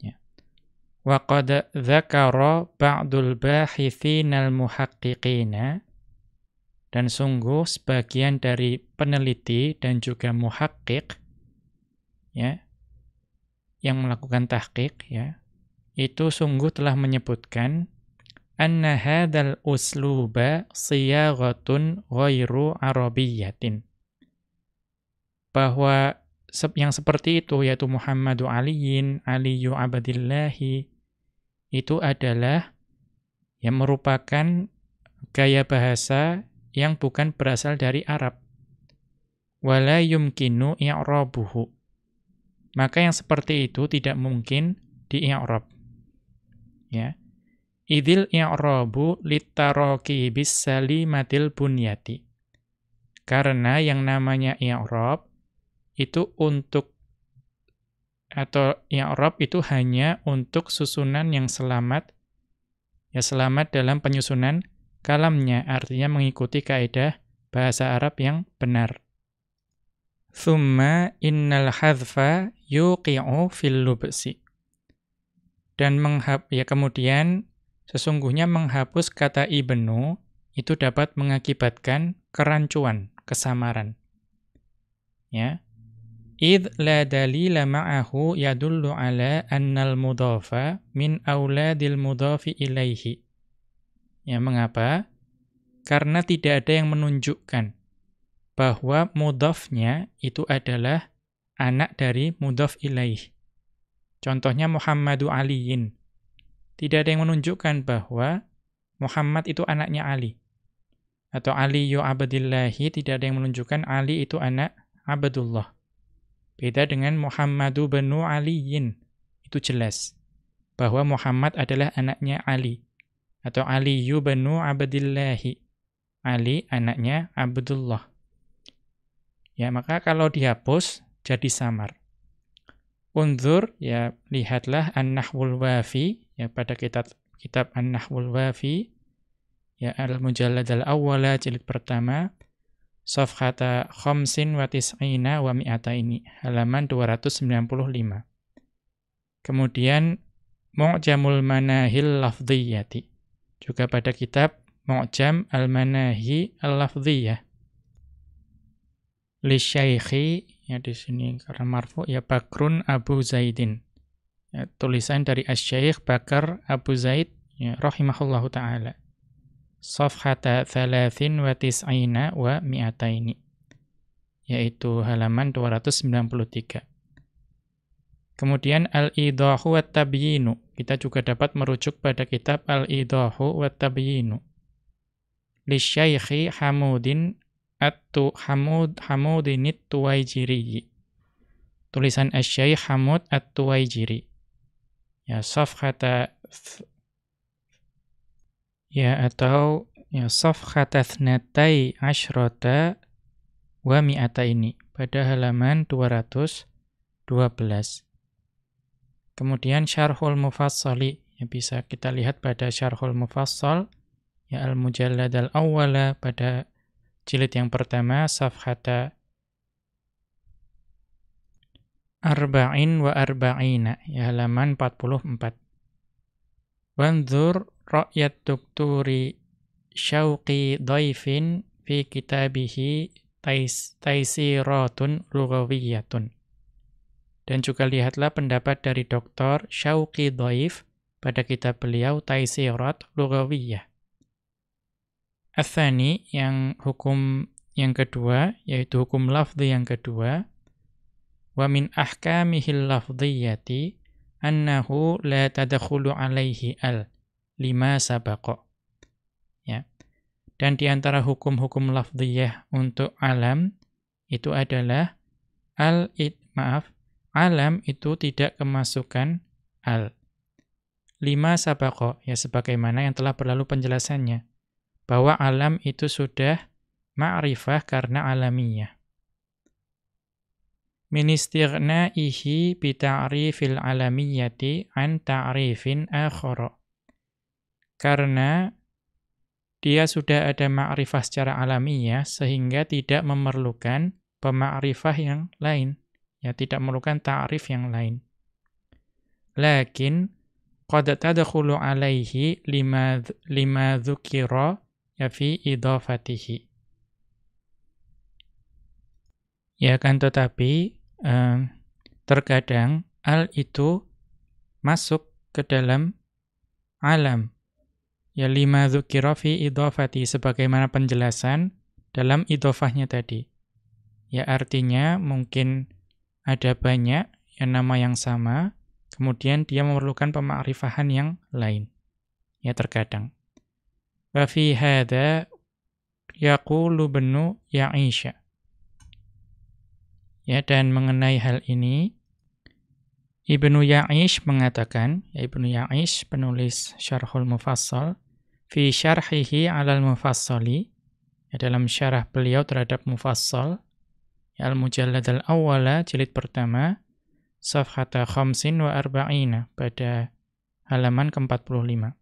ya. wa qad dzakara ba'dul bahithinal muhaqqiqina dan sungguh sebagian dari peneliti dan juga muhaqqiq ya yang melakukan tahqiq ya itu sungguh telah menyebutkan anna hadzal usluba siyaghatun ghairu arabiyyatin bahwa yang seperti itu yaitu Muhammadu Aliyin, Aliyu Abadillahi itu adalah yang merupakan gaya bahasa yang bukan berasal dari Arab. Wala yumkinu i'rabuhu maka yang seperti itu tidak mungkin di i'rab. Ya. Idil i'rabu bis salimatil bunyati. Karena yang namanya i'rab itu untuk atau i'rab itu hanya untuk susunan yang selamat ya selamat dalam penyusunan kalamnya artinya mengikuti kaidah bahasa Arab yang benar. Thumma innal hadfa yuqi'u fil lubsi. Dan menghap ya kemudian sesungguhnya menghapus kata ibnu itu dapat mengakibatkan kerancuan, kesamaran. Ya. Id la dalila ma'ahu yadullu ala annal mudhafa min auladil mudhafi ilaihi. Ya, mengapa? Karena tidak ada yang menunjukkan bahwa mudhafnya itu adalah anak dari mudhaf ilaih. Contohnya Muhammadu Aliin, Tidak ada yang menunjukkan bahwa Muhammad itu anaknya Ali. Atau Ali yu tidak ada yang menunjukkan Ali itu anak Abdullah. Beda dengan Muhammadu benu Aliin Itu jelas bahwa Muhammad adalah anaknya Ali. Atau Ali yu benu abdillahi. Ali anaknya Abdullah. Ya, maka kalau dihapus jadi samar. Unzur ya lihatlah An-Nahwul Wafi ya pada kitab kitab An-Nahwul Wafi ya Al-Mujallad Al-Awwala jilid pertama safhata khamsin wa tis'ina wa mi'ata ini halaman 295. Kemudian Mu'jamul Manahil Lafdhiyati juga pada kitab Mu'jam Al-Manahi Al-Lafdhiyah li syaikhi ya di sini karena marfu ya Bakrun Abu Zaidin. Ya, tulisan dari Asy-Syaikh Bakar Abu Zaid ya rahimahullahu taala. Safhata 93 wa mi'ataini. Yaitu halaman 293. Kemudian al-idahu wa tabyinu. Kita juga dapat merujuk pada kitab al-idahu wa tabyinu. syaikhi Hamudin Atu Hamud hamud ini tuai Tuwaijiri. Tulisan Asy-Syaikh Hamud At-Tuwaijiri. Ya safhata ya atau ya safhata tsnatai asyrata wami ata ini pada halaman 212. Kemudian Syarhul Mufassali ya bisa kita lihat pada Syarhul Mufassal ya Al-Mujallad Al-Awwala pada Jilid yang pertama, Safhata Arba'in wa arba'ina, ya halaman 44. Wanzur ra'yat dukturi syauqi daifin fi kitabihi taisiratun lugawiyatun. Dan juga lihatlah pendapat dari doktor Syauqi Daif pada kitab beliau Taisirat Lugawiyah. Athani yang hukum yang kedua yaitu hukum lafdhi yang kedua wa min ahkamihil lafdhiyati annahu la tadkhulu alaihi al lima sabaqa ya dan di antara hukum-hukum lafdhiyah untuk alam itu adalah al it, maaf alam itu tidak kemasukan al lima sabako ya sebagaimana yang telah berlalu penjelasannya bahwa alam itu sudah ma'rifah karena alaminya. ihi istighna'ihi bita'rifil alamiyyati an ta'rifin akhara. Karena dia sudah ada ma'rifah secara alamiah sehingga tidak memerlukan pemakrifah yang lain. Ya, tidak memerlukan ta'rif yang lain. Lakin, qad tadkhulu alaihi lima, lima dhukira ya fi idhafatihi. Ya kan tetapi terkadang al itu masuk ke dalam alam. Ya lima dzukira fi idhafati sebagaimana penjelasan dalam idofahnya tadi. Ya artinya mungkin ada banyak ya nama yang sama, kemudian dia memerlukan pemakrifahan yang lain. Ya terkadang. Wa fi hadha yaqulu bnu Aisyah. Ya, dan mengenai hal ini, Ibnu Ya'ish mengatakan, ya Ibnu Ya'ish penulis Syarhul Mufassal, fi syarhihi alal mufassali, ya dalam syarah beliau terhadap mufassal, ya al-mujallad al-awwala, jilid pertama, safhata khamsin wa arba'ina, pada halaman ke-45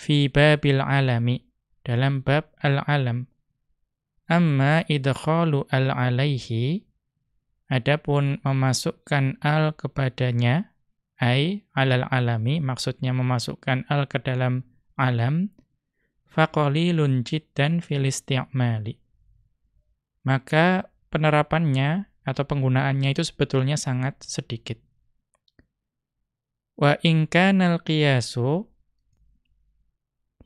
fi babil alami dalam bab al-alam amma idkhalu al-alaihi adapun memasukkan al kepadanya ai alal alami maksudnya memasukkan al ke dalam alam faqalilun jiddan fil isti'mali maka penerapannya atau penggunaannya itu sebetulnya sangat sedikit wa in kanal qiyasu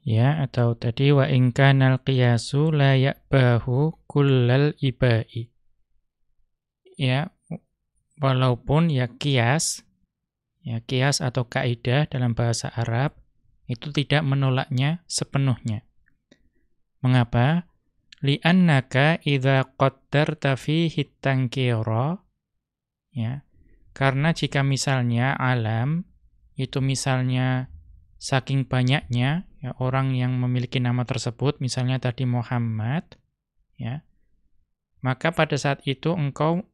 ya atau tadi wa in kana al-qiyasu la ya'bahu kullal ibai ya walaupun ya kias ya kias atau kaidah dalam bahasa Arab itu tidak menolaknya sepenuhnya mengapa Li annaka idza qaddarta fihi tankira ya karena jika misalnya alam itu misalnya saking banyaknya ya, orang yang memiliki nama tersebut, misalnya tadi Muhammad, ya, maka pada saat itu engkau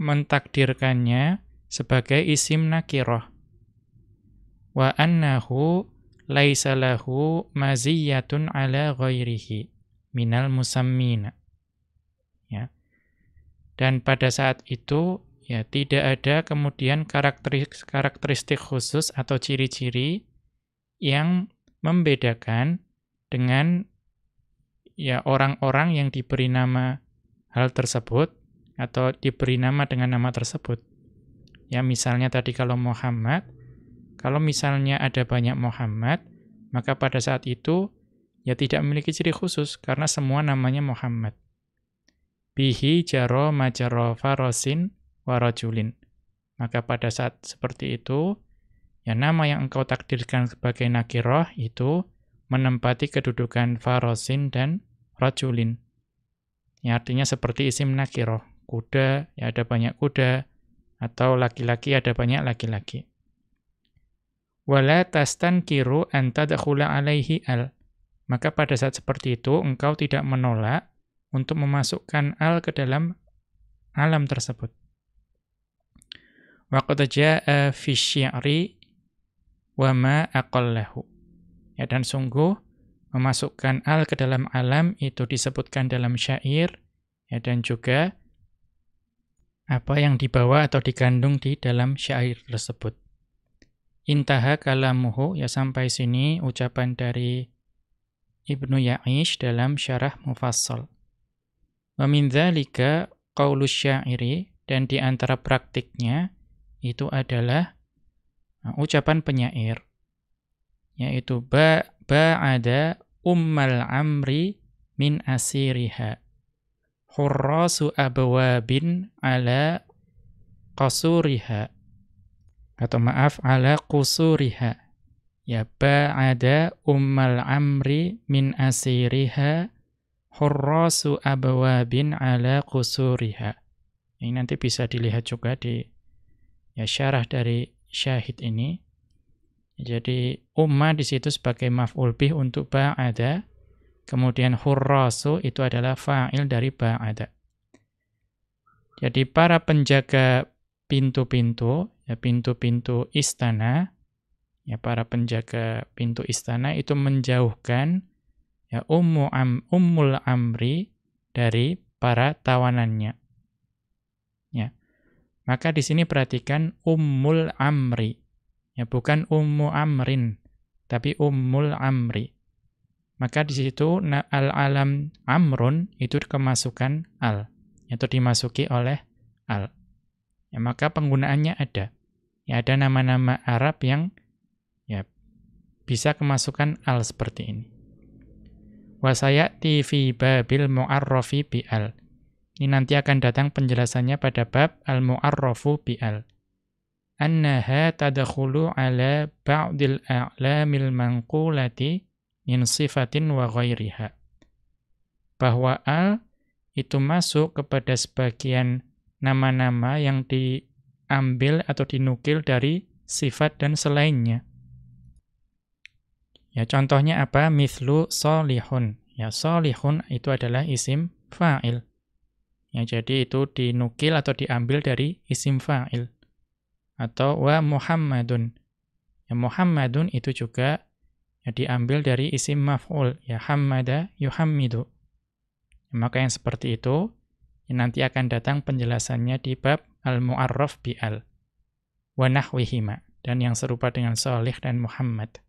mentakdirkannya sebagai isim nakiroh. Wa annahu laisa maziyatun ala ghairihi minal musammina. Ya. Dan pada saat itu ya tidak ada kemudian karakteristik, karakteristik khusus atau ciri-ciri yang membedakan dengan ya orang-orang yang diberi nama hal tersebut atau diberi nama dengan nama tersebut. Ya misalnya tadi kalau Muhammad, kalau misalnya ada banyak Muhammad, maka pada saat itu ya tidak memiliki ciri khusus karena semua namanya Muhammad. Bihi jaro majaro farosin warajulin. Maka pada saat seperti itu, Ya nama yang engkau takdirkan sebagai nakiroh itu menempati kedudukan farosin dan rajulin. Ya artinya seperti isim nakiroh. Kuda, ya ada banyak kuda. Atau laki-laki, ada banyak laki-laki. Wala tastan kiru antadakhula alaihi al. Maka pada saat seperti itu engkau tidak menolak untuk memasukkan al ke dalam alam tersebut. Waqad fi wa ma aqallahu. Ya dan sungguh memasukkan al ke dalam alam itu disebutkan dalam syair ya dan juga apa yang dibawa atau dikandung di dalam syair tersebut. Intaha kalamuhu ya sampai sini ucapan dari Ibnu Ya'ish dalam syarah mufassal. Wa min dzalika qaulus syairi dan di antara praktiknya itu adalah Nah, ucapan penyair yaitu ba ba'ada ummal amri min asiriha hurrasu abwabin ala qasuriha atau maaf ala qusuriha ya ada ummal amri min asiriha hurrasu abwabin ala qusuriha ini nanti bisa dilihat juga di ya syarah dari syahid ini. Jadi umma di situ sebagai maf'ul bih untuk ba'ada. Kemudian hurrasu itu adalah fa'il dari ba'ada. Jadi para penjaga pintu-pintu, ya pintu-pintu istana, ya para penjaga pintu istana itu menjauhkan ya ummu am, ummul amri dari para tawanannya. Maka di sini perhatikan ummul amri. Ya, bukan ummu amrin, tapi ummul amri. Maka di situ al-alam amrun itu kemasukan al, itu dimasuki oleh al. Ya, maka penggunaannya ada. Ya, ada nama-nama Arab yang ya, bisa kemasukan al seperti ini. Wasayati fi babil mu'arrafi bi'al. Ini nanti akan datang penjelasannya pada bab al-mu'arrafu bi'al. Annaha tadakhulu ala ba'dil a'lamil manqulati min sifatin wa ghairiha. Bahwa al itu masuk kepada sebagian nama-nama yang diambil atau dinukil dari sifat dan selainnya. Ya contohnya apa? Mithlu solihun. Ya solihun itu adalah isim fa'il. Ya, jadi itu dinukil atau diambil dari isim fa'il. Atau wa Muhammadun. Ya, Muhammadun itu juga ya, diambil dari isim maf'ul. Ya, hammada yuhammidu. Ya, maka yang seperti itu, ya, nanti akan datang penjelasannya di bab al-mu'arraf bi'al. Wa nahwihima. Dan yang serupa dengan Salih dan Muhammad.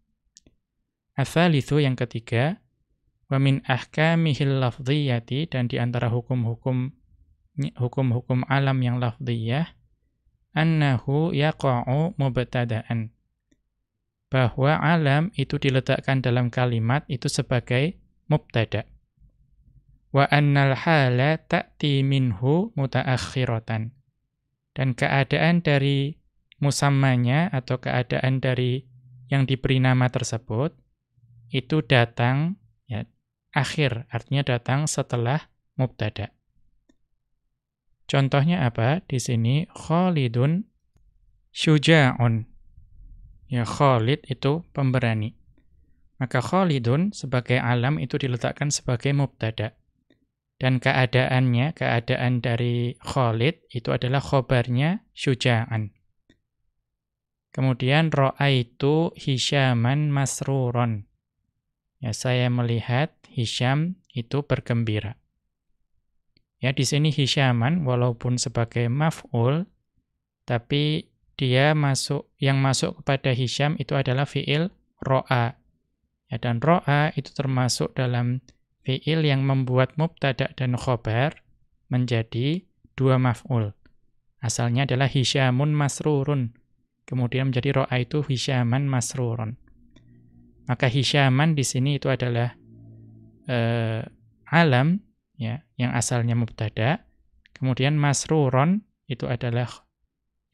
Athalithu yang ketiga, wa min ahkamihil lafziyati. Dan diantara hukum-hukum hukum-hukum alam yang lafdiyah annahu yaqa'u mubtada'an bahwa alam itu diletakkan dalam kalimat itu sebagai mubtada wa annal hala ta'ti minhu mutaakhiratan dan keadaan dari musammanya atau keadaan dari yang diberi nama tersebut itu datang ya akhir artinya datang setelah mubtada' Contohnya apa? Di sini Khalidun syuja'un. Ya Khalid itu pemberani. Maka Khalidun sebagai alam itu diletakkan sebagai mubtada. Dan keadaannya, keadaan dari Khalid itu adalah khobarnya syuja'an. Kemudian itu Hisyaman masruron. Ya saya melihat hisyam itu bergembira. Ya, di sini Hisyaman walaupun sebagai maf'ul tapi dia masuk yang masuk kepada Hisyam itu adalah fiil ro'a. Ya, dan ro'a itu termasuk dalam fiil yang membuat mubtada dan khobar menjadi dua maf'ul. Asalnya adalah Hisyamun masrurun. Kemudian menjadi ro'a itu Hisyaman masrurun. Maka Hisyaman di sini itu adalah eh, alam ya yang asalnya mubtada kemudian masruron itu adalah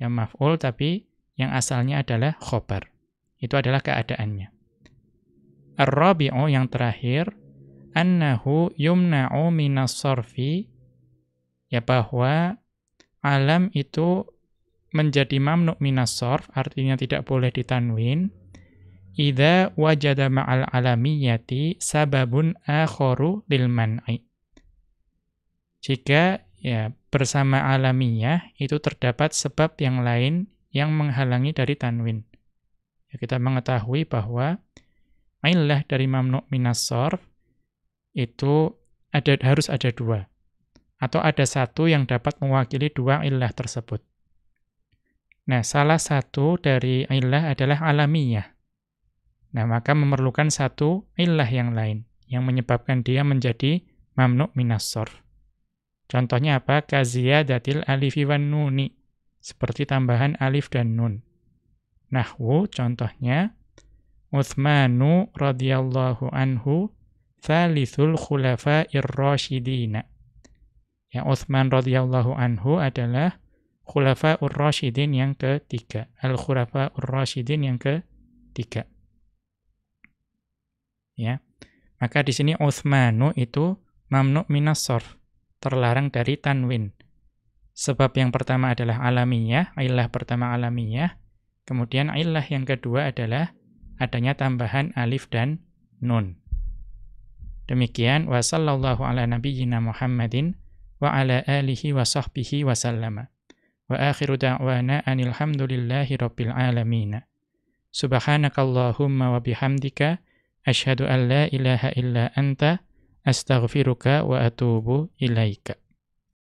yang maf'ul tapi yang asalnya adalah khobar itu adalah keadaannya ar-rabi'u yang terakhir annahu yumna'u minas ya bahwa alam itu menjadi mamnu minas sarf artinya tidak boleh ditanwin idza wajada ma'al alamiyati sababun akharu lil man'i jika ya bersama alamiyah itu terdapat sebab yang lain yang menghalangi dari tanwin. Ya, kita mengetahui bahwa ailah dari mamnu minas itu ada harus ada dua atau ada satu yang dapat mewakili dua ilah tersebut. Nah, salah satu dari ilah adalah alamiyah. Nah, maka memerlukan satu ilah yang lain yang menyebabkan dia menjadi mamnu minas Contohnya apa? Kaziyadatil alifi wan nuni. Seperti tambahan alif dan nun. Nahwu contohnya Uthmanu radhiyallahu anhu thalithul khulafa'ir irrashidina. Ya Uthman radhiyallahu anhu adalah khulafa'ur rasyidin yang ketiga. Al-khulafa'ur rasyidin yang ketiga. Ya. Maka di sini Uthmanu itu mamnu minas terlarang dari tanwin. Sebab yang pertama adalah alamiyah, ilah pertama alamiyah. kemudian ilah yang kedua adalah adanya tambahan alif dan nun. Demikian wa sallallahu ala nabiyyina Muhammadin wa ala alihi wa sahbihi wa sallama. Wa akhiru da'wana anilhamdulillahi rabbil alamin. Subhanakallahumma wa bihamdika ashadu an la ilaha illa anta Astaghfiruka wa atubu ilaika.